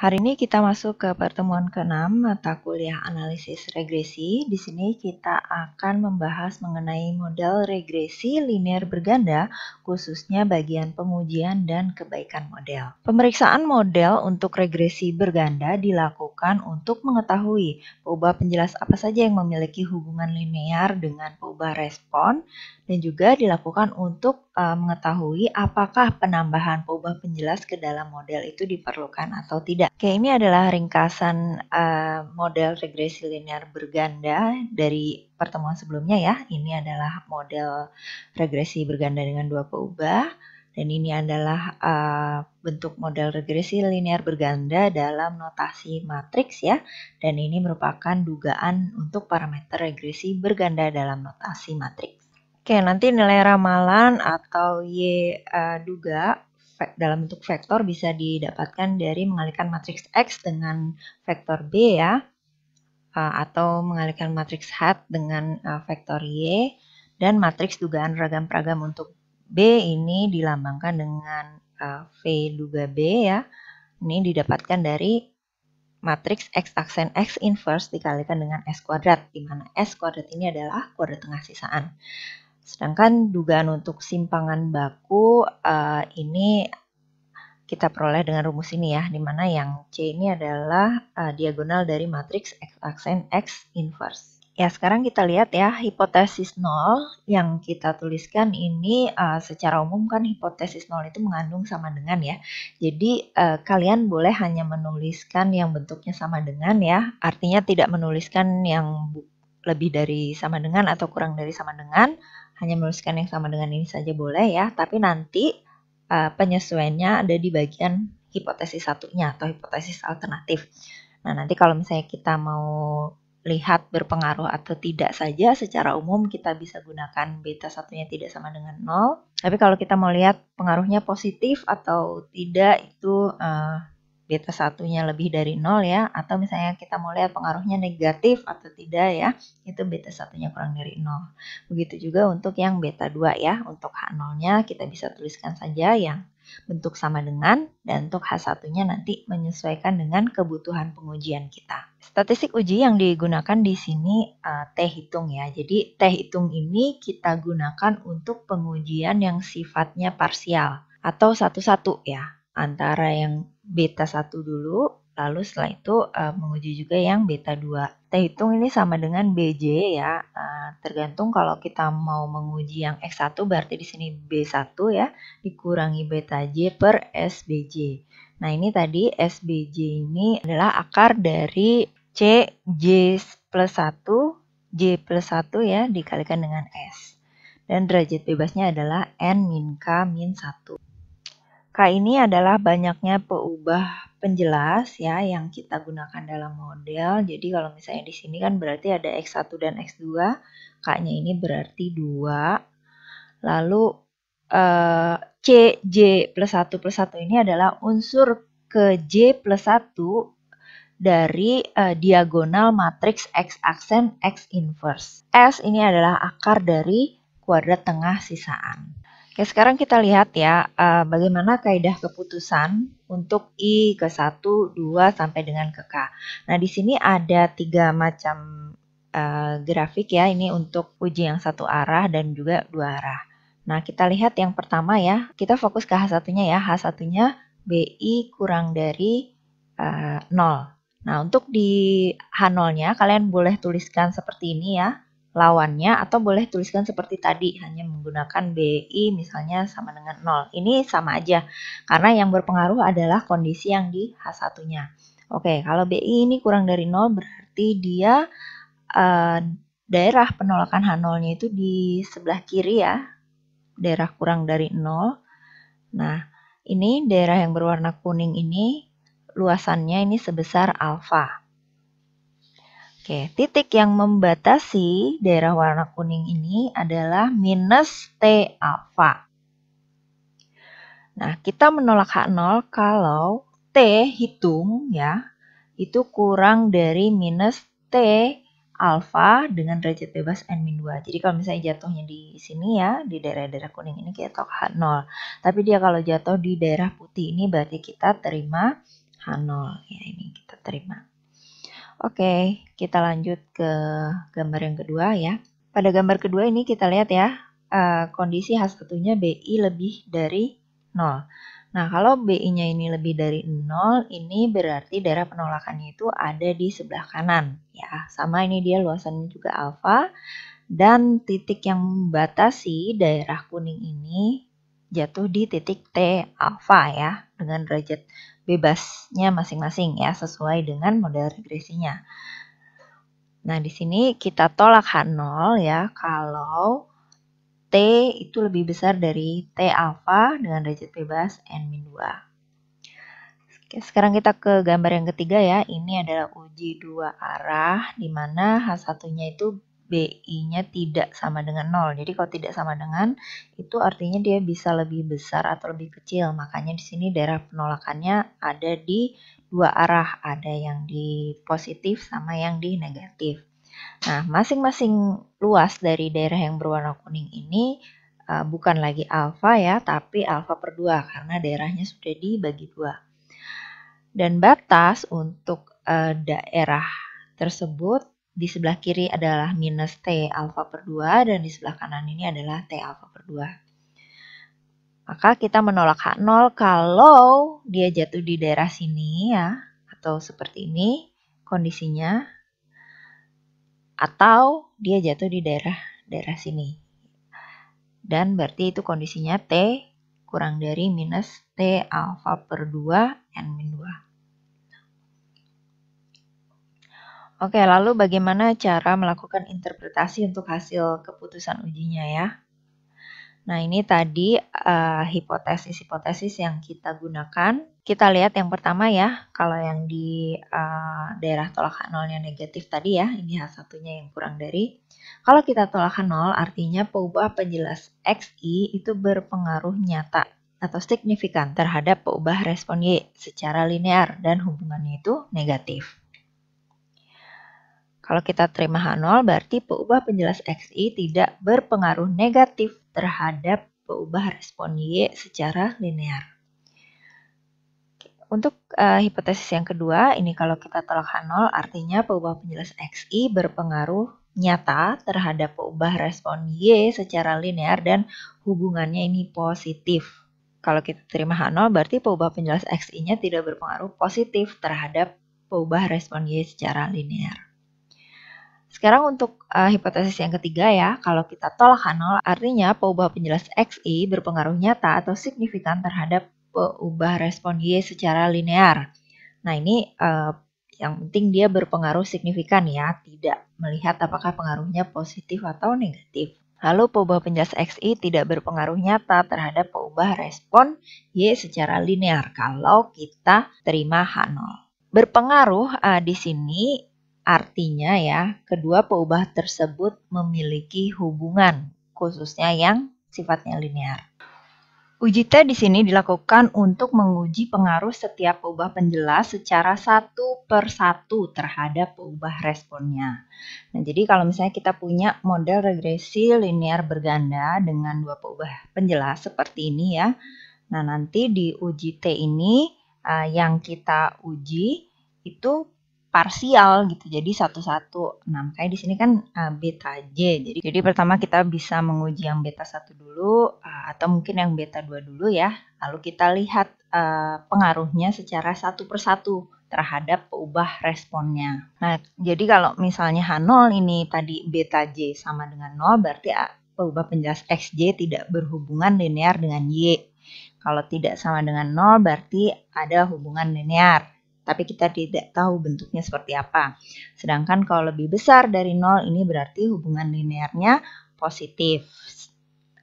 Hari ini kita masuk ke pertemuan ke-6 mata kuliah analisis regresi. Di sini kita akan membahas mengenai model regresi linear berganda, khususnya bagian pengujian dan kebaikan model. Pemeriksaan model untuk regresi berganda dilakukan untuk mengetahui peubah penjelas apa saja yang memiliki hubungan linear dengan peubah respon dan juga dilakukan untuk eh, mengetahui apakah penambahan peubah penjelas ke dalam model itu diperlukan atau tidak. Oke, ini adalah ringkasan uh, model regresi linear berganda dari pertemuan sebelumnya ya. Ini adalah model regresi berganda dengan dua peubah dan ini adalah uh, bentuk model regresi linear berganda dalam notasi matriks ya. Dan ini merupakan dugaan untuk parameter regresi berganda dalam notasi matriks. Oke, nanti nilai ramalan atau Y uh, duga dalam bentuk vektor bisa didapatkan dari mengalihkan matriks X dengan vektor B ya eh, atau mengalihkan matriks hat dengan eh, vektor Y dan matriks dugaan ragam pragam untuk B ini dilambangkan dengan eh, V duga B ya ini didapatkan dari matriks X aksen X inverse dikalikan dengan S kuadrat, di mana S kuadrat ini adalah kuadrat tengah sisaan. Sedangkan dugaan untuk simpangan baku uh, ini kita peroleh dengan rumus ini ya, dimana yang C ini adalah uh, diagonal dari matriks X aksen X inverse. Ya, sekarang kita lihat ya, hipotesis nol yang kita tuliskan ini uh, secara umum kan hipotesis nol itu mengandung sama dengan ya. Jadi uh, kalian boleh hanya menuliskan yang bentuknya sama dengan ya, artinya tidak menuliskan yang lebih dari sama dengan atau kurang dari sama dengan hanya menuliskan yang sama dengan ini saja boleh ya, tapi nanti uh, penyesuaiannya ada di bagian hipotesis satunya atau hipotesis alternatif. Nah, nanti kalau misalnya kita mau lihat berpengaruh atau tidak saja secara umum kita bisa gunakan beta satunya tidak sama dengan nol. Tapi kalau kita mau lihat pengaruhnya positif atau tidak itu uh, beta satunya lebih dari nol ya atau misalnya kita mau lihat pengaruhnya negatif atau tidak ya itu beta satunya kurang dari nol begitu juga untuk yang beta 2 ya untuk H0 nya kita bisa tuliskan saja yang bentuk sama dengan dan untuk H1 nya nanti menyesuaikan dengan kebutuhan pengujian kita statistik uji yang digunakan di sini uh, eh, t hitung ya jadi t hitung ini kita gunakan untuk pengujian yang sifatnya parsial atau satu-satu ya antara yang beta 1 dulu, lalu setelah itu uh, menguji juga yang beta 2. Kita hitung ini sama dengan BJ ya, uh, tergantung kalau kita mau menguji yang X1 berarti di sini B1 ya, dikurangi beta J per SBJ. Nah ini tadi SBJ ini adalah akar dari C, J plus 1, J plus 1 ya, dikalikan dengan S. Dan derajat bebasnya adalah N min K min 1 maka ini adalah banyaknya peubah penjelas ya yang kita gunakan dalam model. Jadi kalau misalnya di sini kan berarti ada X1 dan X2. K-nya ini berarti 2. Lalu eh, C, J plus 1 plus 1 ini adalah unsur ke J plus 1 dari eh, diagonal matriks X aksen X inverse. S ini adalah akar dari kuadrat tengah sisaan. Oke, ya, sekarang kita lihat ya uh, bagaimana kaidah keputusan untuk I ke 1, 2 sampai dengan ke K. Nah, di sini ada tiga macam uh, grafik ya. Ini untuk uji yang satu arah dan juga dua arah. Nah, kita lihat yang pertama ya. Kita fokus ke H1-nya ya. H1-nya BI kurang dari uh, eh, 0. Nah, untuk di H0-nya kalian boleh tuliskan seperti ini ya lawannya atau boleh tuliskan seperti tadi hanya menggunakan BI misalnya sama dengan 0. Ini sama aja karena yang berpengaruh adalah kondisi yang di H1-nya. Oke, kalau BI ini kurang dari 0 berarti dia eh, daerah penolakan H0-nya itu di sebelah kiri ya. Daerah kurang dari 0. Nah, ini daerah yang berwarna kuning ini luasannya ini sebesar alfa. Oke, titik yang membatasi daerah warna kuning ini adalah minus T alfa. Nah, kita menolak H0 kalau T hitung ya, itu kurang dari minus T alfa dengan derajat bebas N-2. Jadi kalau misalnya jatuhnya di sini ya, di daerah-daerah kuning ini kita tolak H0. Tapi dia kalau jatuh di daerah putih ini berarti kita terima H0. Ya, ini kita terima. Oke, kita lanjut ke gambar yang kedua ya. Pada gambar kedua ini kita lihat ya, eh, kondisi h 1 nya BI lebih dari 0. Nah, kalau BI-nya ini lebih dari 0, ini berarti daerah penolakannya itu ada di sebelah kanan. Ya, sama ini dia luasannya juga alfa. Dan titik yang membatasi daerah kuning ini jatuh di titik T alfa ya, dengan derajat bebasnya masing-masing ya sesuai dengan model regresinya. Nah, di sini kita tolak H0 ya kalau T itu lebih besar dari T alfa dengan derajat bebas N-2. Oke, sekarang kita ke gambar yang ketiga ya. Ini adalah uji dua arah di mana H1-nya itu BI-nya tidak sama dengan 0. Jadi kalau tidak sama dengan itu artinya dia bisa lebih besar atau lebih kecil. Makanya di sini daerah penolakannya ada di dua arah, ada yang di positif sama yang di negatif. Nah, masing-masing luas dari daerah yang berwarna kuning ini uh, bukan lagi alfa ya, tapi alfa per 2 karena daerahnya sudah dibagi dua. Dan batas untuk uh, daerah tersebut di sebelah kiri adalah minus T alfa per 2 dan di sebelah kanan ini adalah T alfa per 2. Maka kita menolak H0 kalau dia jatuh di daerah sini ya, atau seperti ini kondisinya, atau dia jatuh di daerah daerah sini. Dan berarti itu kondisinya T kurang dari minus T alfa per 2 N min 2. Oke, lalu bagaimana cara melakukan interpretasi untuk hasil keputusan ujinya ya? Nah, ini tadi hipotesis eh, hipotesis-hipotesis yang kita gunakan. Kita lihat yang pertama ya, kalau yang di uh, daerah tolak nolnya negatif tadi ya, ini h satunya yang kurang dari. Kalau kita tolak nol, artinya peubah penjelas XI itu berpengaruh nyata atau signifikan terhadap peubah respon Y secara linear dan hubungannya itu negatif. Kalau kita terima H0 berarti peubah penjelas XI tidak berpengaruh negatif terhadap peubah respon Y secara linear. Untuk uh, hipotesis yang kedua, ini kalau kita tolak H0 artinya peubah penjelas XI berpengaruh nyata terhadap peubah respon Y secara linear dan hubungannya ini positif. Kalau kita terima H0 berarti peubah penjelas XI-nya tidak berpengaruh positif terhadap peubah respon Y secara linear. Sekarang untuk uh, hipotesis yang ketiga ya, kalau kita tolak H0, artinya peubah penjelas XI berpengaruh nyata atau signifikan terhadap peubah respon Y secara linear. Nah ini uh, yang penting dia berpengaruh signifikan ya, tidak melihat apakah pengaruhnya positif atau negatif. Lalu peubah penjelas XI tidak berpengaruh nyata terhadap peubah respon Y secara linear kalau kita terima H0. Berpengaruh uh, di sini Artinya ya, kedua peubah tersebut memiliki hubungan, khususnya yang sifatnya linear. Uji T di sini dilakukan untuk menguji pengaruh setiap peubah penjelas secara satu per satu terhadap peubah responnya. Nah, jadi kalau misalnya kita punya model regresi linear berganda dengan dua peubah penjelas seperti ini ya. Nah, nanti di uji T ini eh, yang kita uji itu parsial gitu. Jadi satu-satu. Nah, makanya di sini kan uh, beta J. Jadi jadi pertama kita bisa menguji yang beta satu dulu uh, atau mungkin yang beta dua dulu ya. Lalu kita lihat uh, pengaruhnya secara satu persatu terhadap ubah responnya. Nah, jadi kalau misalnya H0 ini tadi beta J sama dengan 0 berarti peubah penjelas XJ tidak berhubungan linear dengan Y. Kalau tidak sama dengan 0 berarti ada hubungan linear tapi kita tidak tahu bentuknya seperti apa. Sedangkan kalau lebih besar dari 0 ini berarti hubungan linearnya positif.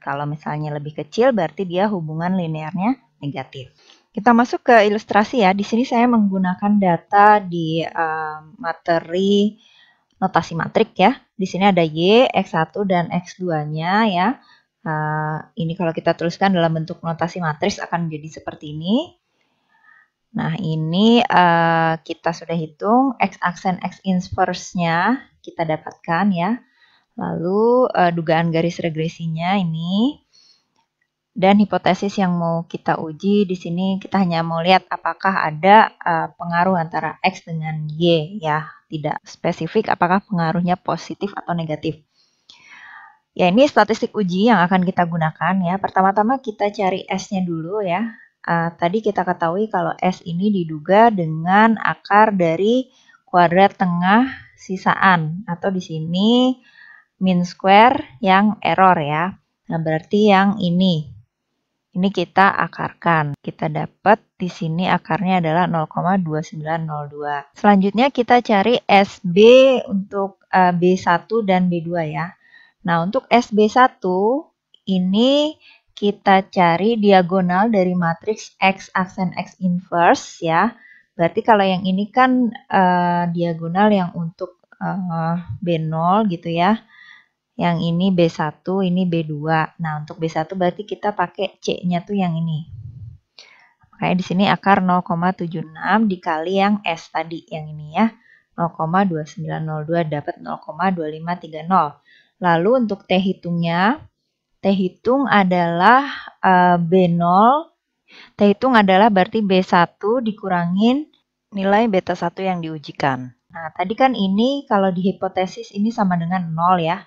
Kalau misalnya lebih kecil berarti dia hubungan linearnya negatif. Kita masuk ke ilustrasi ya. Di sini saya menggunakan data di uh, materi notasi matrik ya. Di sini ada Y, X1 dan X2-nya ya. Uh, ini kalau kita tuliskan dalam bentuk notasi matriks akan menjadi seperti ini. Nah, ini uh, kita sudah hitung X aksen X inverse-nya kita dapatkan ya. Lalu uh, dugaan garis regresinya ini dan hipotesis yang mau kita uji di sini kita hanya mau lihat apakah ada uh, pengaruh antara X dengan Y ya. Tidak spesifik apakah pengaruhnya positif atau negatif. Ya, ini statistik uji yang akan kita gunakan ya. Pertama-tama kita cari S-nya dulu ya Uh, tadi kita ketahui kalau S ini diduga dengan akar dari kuadrat tengah sisaan atau di sini min square yang error ya. Nah, berarti yang ini. Ini kita akarkan. Kita dapat di sini akarnya adalah 0,2902. Selanjutnya kita cari SB untuk eh, B1 dan B2 ya. Nah, untuk SB1 ini kita cari diagonal dari matriks X aksen X inverse ya. Berarti kalau yang ini kan uh, diagonal yang untuk uh, eh, B0 gitu ya. Yang ini B1, ini B2. Nah, untuk B1 berarti kita pakai C-nya tuh yang ini. Makanya di sini akar 0,76 dikali yang S tadi, yang ini ya. 0,2902 dapat 0,2530. Lalu untuk T hitungnya, T hitung adalah uh, eh, B0. T hitung adalah berarti B1 dikurangin nilai beta 1 yang diujikan. Nah, tadi kan ini kalau di hipotesis ini sama dengan 0 ya.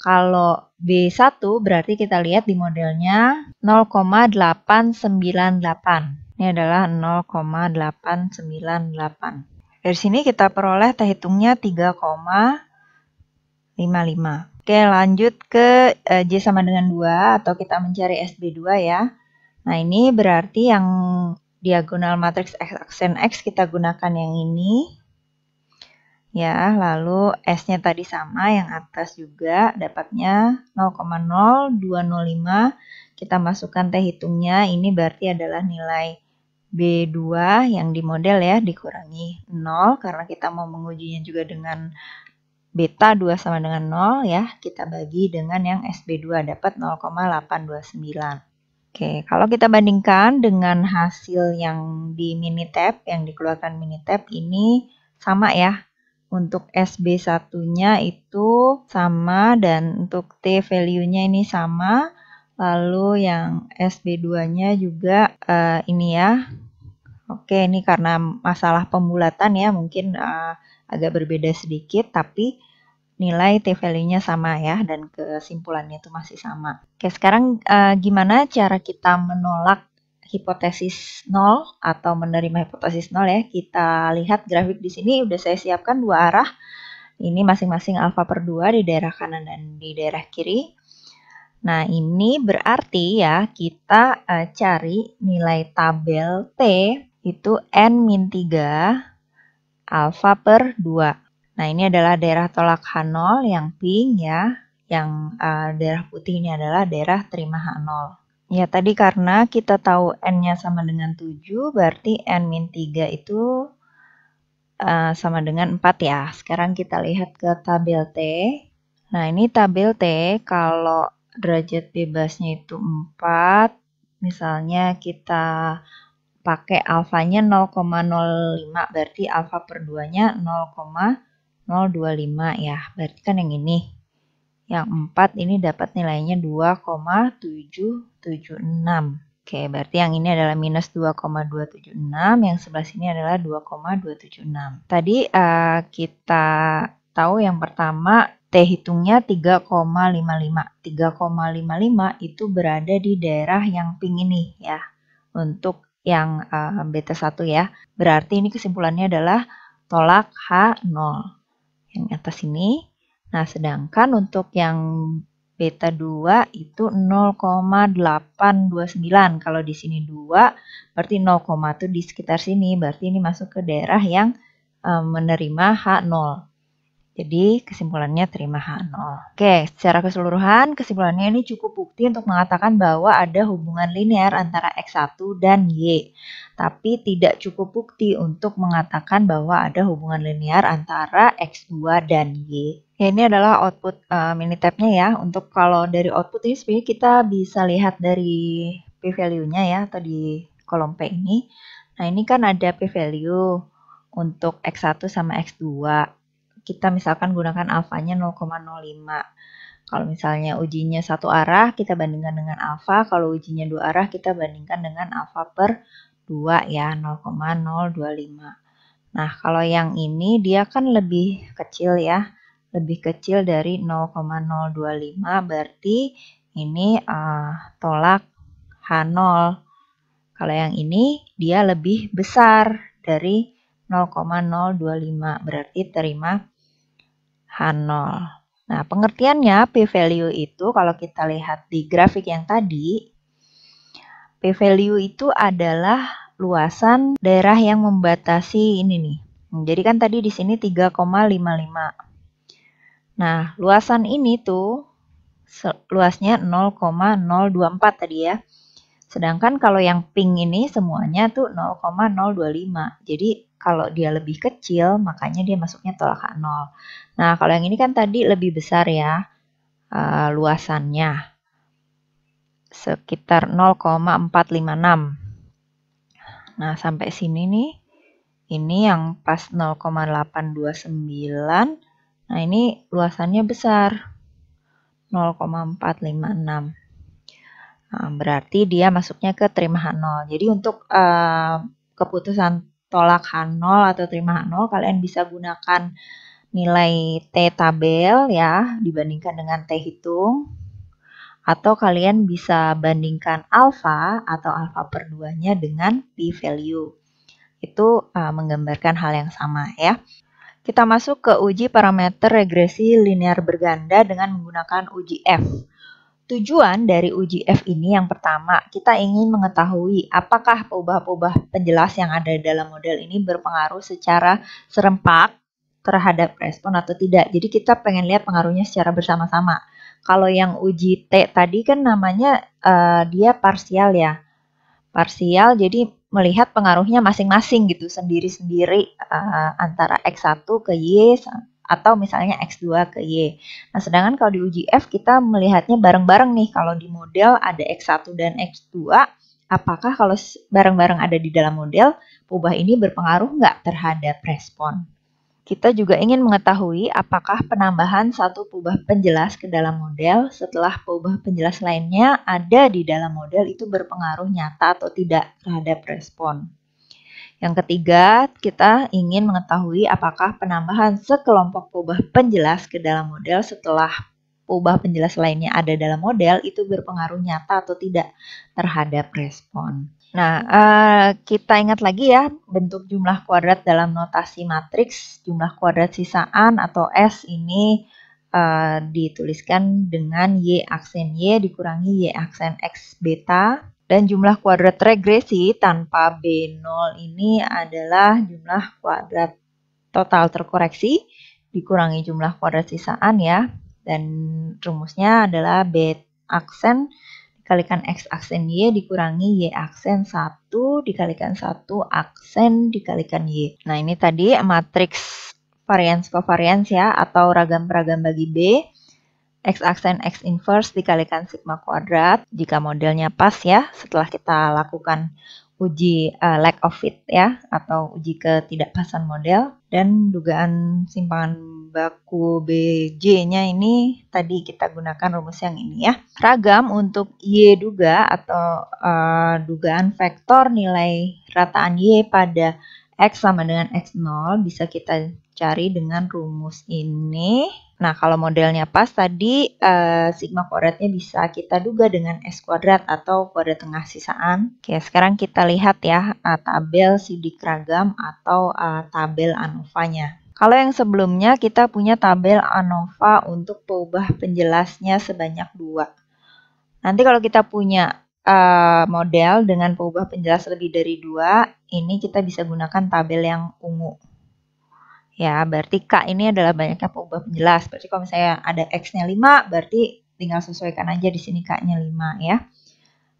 Kalau B1 berarti kita lihat di modelnya 0,898. Ini adalah 0,898. Dari sini kita peroleh t hitungnya 3,55. Oke, lanjut ke uh, J sama dengan 2 atau kita mencari SB2 ya. Nah, ini berarti yang diagonal matriks X aksen X kita gunakan yang ini. Ya, lalu S-nya tadi sama, yang atas juga dapatnya 0,0205. Kita masukkan T hitungnya, ini berarti adalah nilai B2 yang di model ya dikurangi 0 karena kita mau mengujinya juga dengan beta 2 sama dengan 0 ya, kita bagi dengan yang SB2 dapat 0,829. Oke, kalau kita bandingkan dengan hasil yang di Minitab, yang dikeluarkan Minitab ini sama ya. Untuk SB1-nya itu sama dan untuk T value-nya ini sama. Lalu yang SB2-nya juga uh, ini ya. Oke, ini karena masalah pembulatan ya, mungkin uh, agak berbeda sedikit tapi nilai T value-nya sama ya dan kesimpulannya itu masih sama. Oke, sekarang uh, gimana cara kita menolak hipotesis nol atau menerima hipotesis nol ya? Kita lihat grafik di sini udah saya siapkan dua arah. Ini masing-masing alfa per 2 di daerah kanan dan di daerah kiri. Nah, ini berarti ya kita uh, cari nilai tabel T itu N min 3 alfa per 2. Nah, ini adalah daerah tolak H0 yang pink ya. Yang uh, daerah putih ini adalah daerah terima H0. Ya, tadi karena kita tahu N-nya sama dengan 7, berarti N-3 itu uh, sama dengan 4 ya. Sekarang kita lihat ke tabel T. Nah, ini tabel T kalau derajat bebasnya itu 4, misalnya kita pakai alfanya 0,05 berarti alfa per 2 nya 0,025 ya berarti kan yang ini yang 4 ini dapat nilainya 2,776 oke berarti yang ini adalah minus 2,276 yang sebelah sini adalah 2,276 tadi uh, kita tahu yang pertama T hitungnya 3,55. 3,55 itu berada di daerah yang pink ini ya. Untuk yang uh, satu 1 ya. Berarti ini kesimpulannya adalah tolak H0 yang atas ini. Nah, sedangkan untuk yang beta 2 itu 0,829. Kalau di sini 2, berarti 0, itu di sekitar sini. Berarti ini masuk ke daerah yang um, menerima H0. Jadi kesimpulannya terima H0. Oke, secara keseluruhan kesimpulannya ini cukup bukti untuk mengatakan bahwa ada hubungan linear antara X1 dan Y. Tapi tidak cukup bukti untuk mengatakan bahwa ada hubungan linear antara X2 dan Y. Ya, ini adalah output uh, mini tabnya ya. Untuk kalau dari output ini sebenarnya kita bisa lihat dari p-value-nya ya atau di kolom P ini. Nah, ini kan ada p-value untuk X1 sama X2 kita misalkan gunakan alfanya 0,05. Kalau misalnya ujinya satu arah, kita bandingkan dengan alfa. Kalau ujinya dua arah, kita bandingkan dengan alfa per 2 ya, 0,025. Nah, kalau yang ini dia kan lebih kecil ya, lebih kecil dari 0,025, berarti ini uh, tolak H0. Kalau yang ini dia lebih besar dari 0,025 berarti terima H0. Nah, pengertiannya p-value itu kalau kita lihat di grafik yang tadi, p-value itu adalah luasan daerah yang membatasi ini nih. Jadi kan tadi di sini 3,55. Nah, luasan ini tuh luasnya 0,024 tadi ya. Sedangkan kalau yang pink ini semuanya tuh 0,025. Jadi kalau dia lebih kecil, makanya dia masuknya tolak H0. Nah, kalau yang ini kan tadi lebih besar ya uh, luasannya. Sekitar 0,456. Nah, sampai sini nih. Ini yang pas 0,829. Nah, ini luasannya besar. 0,456. Nah, berarti dia masuknya ke trim H0. Jadi untuk uh, keputusan tolak H0 atau terima H0, kalian bisa gunakan nilai T tabel ya, dibandingkan dengan T hitung. Atau kalian bisa bandingkan alfa atau alfa per 2-nya dengan p-value. Itu uh, menggambarkan hal yang sama ya. Kita masuk ke uji parameter regresi linear berganda dengan menggunakan uji F. Tujuan dari uji F ini yang pertama, kita ingin mengetahui apakah perubah-perubah penjelas yang ada dalam model ini berpengaruh secara serempak terhadap respon atau tidak. Jadi kita pengen lihat pengaruhnya secara bersama-sama. Kalau yang uji T tadi kan namanya uh, dia parsial ya. Parsial jadi melihat pengaruhnya masing-masing gitu, sendiri-sendiri uh, antara X1 ke Y atau misalnya X2 ke Y. Nah, sedangkan kalau di uji F kita melihatnya bareng-bareng nih. Kalau di model ada X1 dan X2, apakah kalau bareng-bareng ada di dalam model, ubah ini berpengaruh nggak terhadap respon? Kita juga ingin mengetahui apakah penambahan satu pubah penjelas ke dalam model setelah pubah penjelas lainnya ada di dalam model itu berpengaruh nyata atau tidak terhadap respon. Yang ketiga, kita ingin mengetahui apakah penambahan sekelompok ubah penjelas ke dalam model setelah ubah penjelas lainnya ada dalam model itu berpengaruh nyata atau tidak terhadap respon. Nah, eh, kita ingat lagi ya, bentuk jumlah kuadrat dalam notasi matriks, jumlah kuadrat sisaan atau S ini eh, dituliskan dengan Y aksen Y dikurangi Y aksen X beta dan jumlah kuadrat regresi tanpa B0 ini adalah jumlah kuadrat total terkoreksi dikurangi jumlah kuadrat sisaan ya. Dan rumusnya adalah B aksen dikalikan X aksen Y dikurangi Y aksen 1 dikalikan 1 aksen dikalikan Y. Nah ini tadi matriks varians covarians ya atau ragam-ragam bagi B X aksen X inverse dikalikan sigma kuadrat jika modelnya pas ya setelah kita lakukan uji uh, lack of fit ya atau uji ketidakpasan model dan dugaan simpangan baku BJ-nya ini tadi kita gunakan rumus yang ini ya. Ragam untuk Y duga atau uh, dugaan vektor nilai rataan Y pada X sama dengan X0 bisa kita cari dengan rumus ini. Nah, kalau modelnya pas tadi uh, sigma kuadratnya bisa kita duga dengan S kuadrat atau kuadrat tengah sisaan. Oke, sekarang kita lihat ya uh, tabel sidik ragam atau uh, tabel ANOVA-nya. Kalau yang sebelumnya kita punya tabel ANOVA untuk peubah penjelasnya sebanyak dua. Nanti kalau kita punya uh, model dengan peubah penjelas lebih dari dua, ini kita bisa gunakan tabel yang ungu ya berarti K ini adalah banyaknya pengubah penjelas berarti kalau misalnya ada X-nya 5 berarti tinggal sesuaikan aja di sini K-nya 5 ya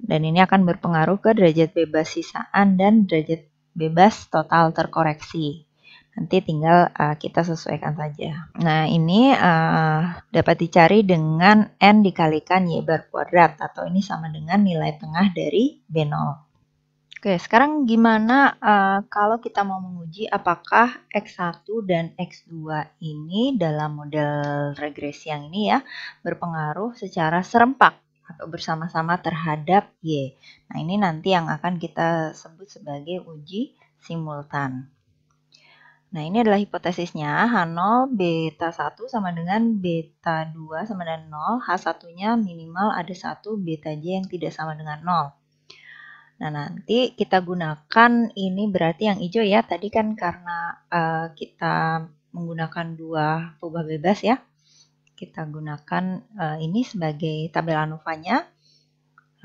dan ini akan berpengaruh ke derajat bebas sisaan dan derajat bebas total terkoreksi nanti tinggal uh, kita sesuaikan saja nah ini uh, dapat dicari dengan N dikalikan Y bar kuadrat atau ini sama dengan nilai tengah dari B0 Oke, sekarang gimana uh, kalau kita mau menguji apakah X1 dan X2 ini dalam model regresi yang ini ya berpengaruh secara serempak atau bersama-sama terhadap Y. Nah, ini nanti yang akan kita sebut sebagai uji simultan. Nah, ini adalah hipotesisnya H0 beta 1 sama dengan beta 2 sama dengan 0, H1-nya minimal ada 1, beta J yang tidak sama dengan 0. Nah, nanti kita gunakan ini berarti yang hijau ya. Tadi kan karena uh, kita menggunakan dua kubah bebas ya. Kita gunakan uh, ini sebagai tabel anova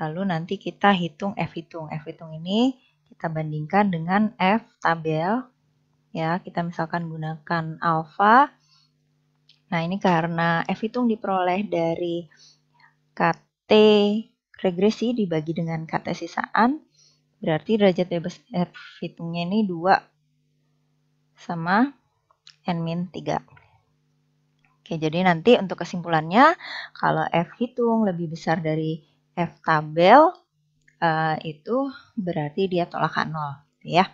Lalu nanti kita hitung F hitung. F hitung ini kita bandingkan dengan F tabel. Ya, kita misalkan gunakan alfa. Nah, ini karena F hitung diperoleh dari KT regresi dibagi dengan KT sisaan, Berarti derajat bebas F hitungnya ini 2 sama N-3. Oke, jadi nanti untuk kesimpulannya, kalau F hitung lebih besar dari F tabel, uh, itu berarti dia tolakan 0. Gitu ya.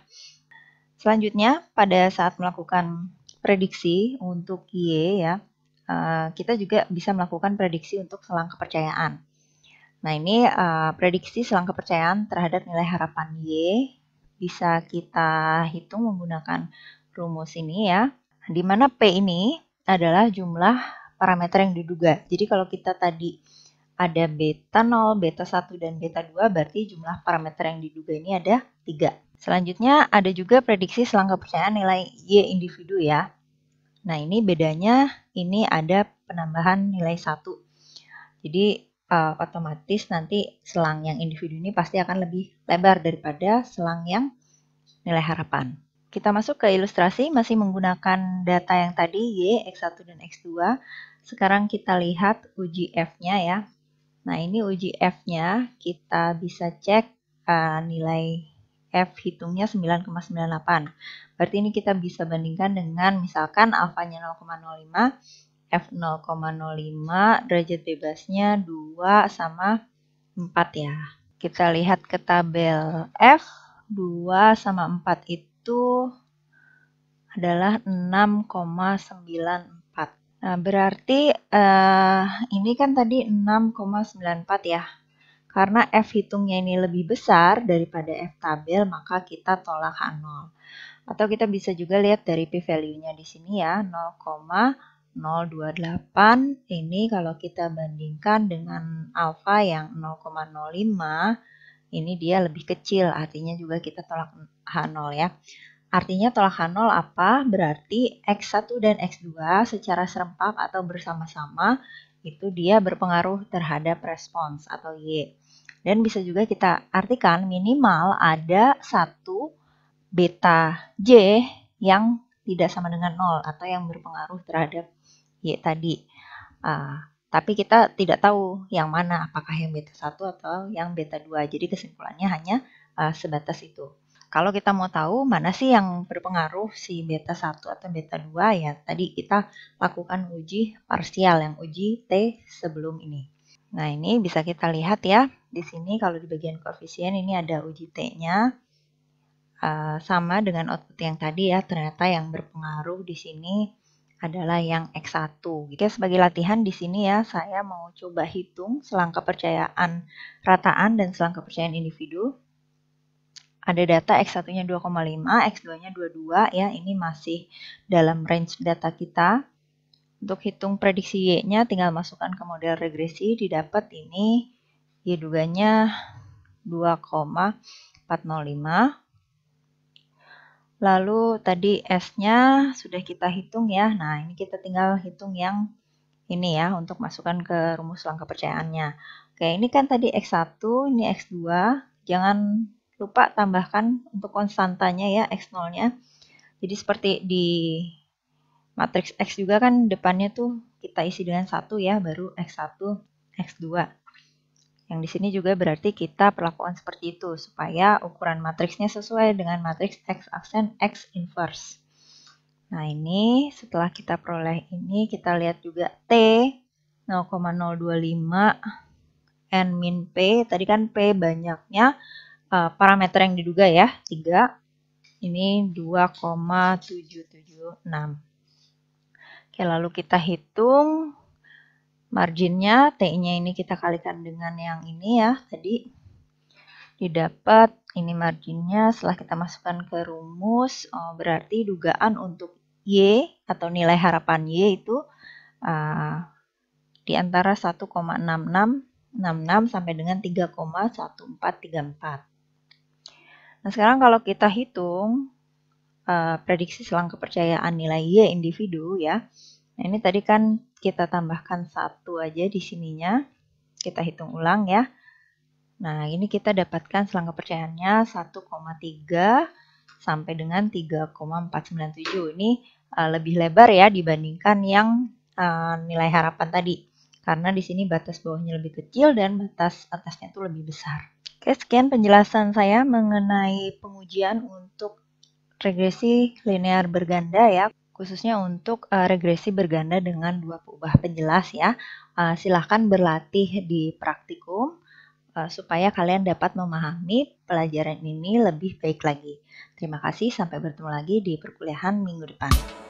Selanjutnya, pada saat melakukan prediksi untuk Y, ya, eh, kita juga bisa melakukan prediksi untuk selang kepercayaan. Nah ini uh, prediksi selang kepercayaan terhadap nilai harapan Y bisa kita hitung menggunakan rumus ini ya. Di mana P ini adalah jumlah parameter yang diduga. Jadi kalau kita tadi ada beta 0, beta 1, dan beta 2 berarti jumlah parameter yang diduga ini ada 3. Selanjutnya ada juga prediksi selang kepercayaan nilai Y individu ya. Nah ini bedanya ini ada penambahan nilai 1. Jadi uh, otomatis nanti selang yang individu ini pasti akan lebih lebar daripada selang yang nilai harapan. Kita masuk ke ilustrasi masih menggunakan data yang tadi Y, X1 dan X2. Sekarang kita lihat uji F-nya ya. Nah ini uji F-nya kita bisa cek uh, nilai F hitungnya 9,98. Berarti ini kita bisa bandingkan dengan misalkan alfanya 0,05, F0,05 derajat bebasnya 2 sama 4 ya. Kita lihat ke tabel F 2 sama 4 itu adalah 6,94. Nah, berarti eh, ini kan tadi 6,94 ya. Karena F hitungnya ini lebih besar daripada F tabel, maka kita tolak H0. Atau kita bisa juga lihat dari p-value-nya di sini ya, 0, 028 ini kalau kita bandingkan dengan alfa yang 0,05 ini dia lebih kecil artinya juga kita tolak H0 ya. Artinya tolak H0 apa? Berarti X1 dan X2 secara serempak atau bersama-sama itu dia berpengaruh terhadap respons atau Y. Dan bisa juga kita artikan minimal ada satu beta J yang tidak sama dengan 0 atau yang berpengaruh terhadap Y iya, tadi. Uh, tapi kita tidak tahu yang mana, apakah yang beta 1 atau yang beta 2. Jadi kesimpulannya hanya uh, sebatas itu. Kalau kita mau tahu mana sih yang berpengaruh si beta 1 atau beta 2 ya tadi kita lakukan uji parsial yang uji T sebelum ini. Nah, ini bisa kita lihat ya. Di sini kalau di bagian koefisien ini ada uji T-nya. Uh, sama dengan output yang tadi ya, ternyata yang berpengaruh di sini adalah yang X1. Oke, sebagai latihan di sini ya, saya mau coba hitung selang kepercayaan rataan dan selang kepercayaan individu. Ada data X1-nya 2,5, X2-nya 22 ya, ini masih dalam range data kita. Untuk hitung prediksi Y-nya tinggal masukkan ke model regresi, didapat ini Y duganya 2,405 Lalu tadi S-nya sudah kita hitung ya. Nah, ini kita tinggal hitung yang ini ya untuk masukkan ke rumus selang kepercayaannya. Oke, ini kan tadi X1, ini X2. Jangan lupa tambahkan untuk konstantanya ya X0-nya. Jadi seperti di matriks X juga kan depannya tuh kita isi dengan satu ya, baru X1, X2. Yang di sini juga berarti kita perlakuan seperti itu supaya ukuran matriksnya sesuai dengan matriks X aksen X inverse. Nah, ini setelah kita peroleh ini kita lihat juga T 0,025 N min P. Tadi kan P banyaknya uh, parameter yang diduga ya, 3. Ini 2,776. Oke, lalu kita hitung marginnya T-nya ini kita kalikan dengan yang ini ya tadi didapat ini marginnya setelah kita masukkan ke rumus oh, berarti dugaan untuk Y atau nilai harapan Y itu uh, di antara 1,6666 sampai dengan 3,1434. Nah sekarang kalau kita hitung uh, prediksi selang kepercayaan nilai Y individu ya Nah, ini tadi kan kita tambahkan satu aja di sininya. Kita hitung ulang ya. Nah, ini kita dapatkan selang kepercayaannya 1,3 sampai dengan 3,497. Ini uh, lebih lebar ya dibandingkan yang uh, nilai harapan tadi. Karena di sini batas bawahnya lebih kecil dan batas atasnya itu lebih besar. Oke, sekian penjelasan saya mengenai pengujian untuk regresi linear berganda ya khususnya untuk uh, regresi berganda dengan dua ubah penjelas ya. Uh, silahkan berlatih di praktikum uh, supaya kalian dapat memahami pelajaran ini lebih baik lagi. Terima kasih, sampai bertemu lagi di perkuliahan minggu depan.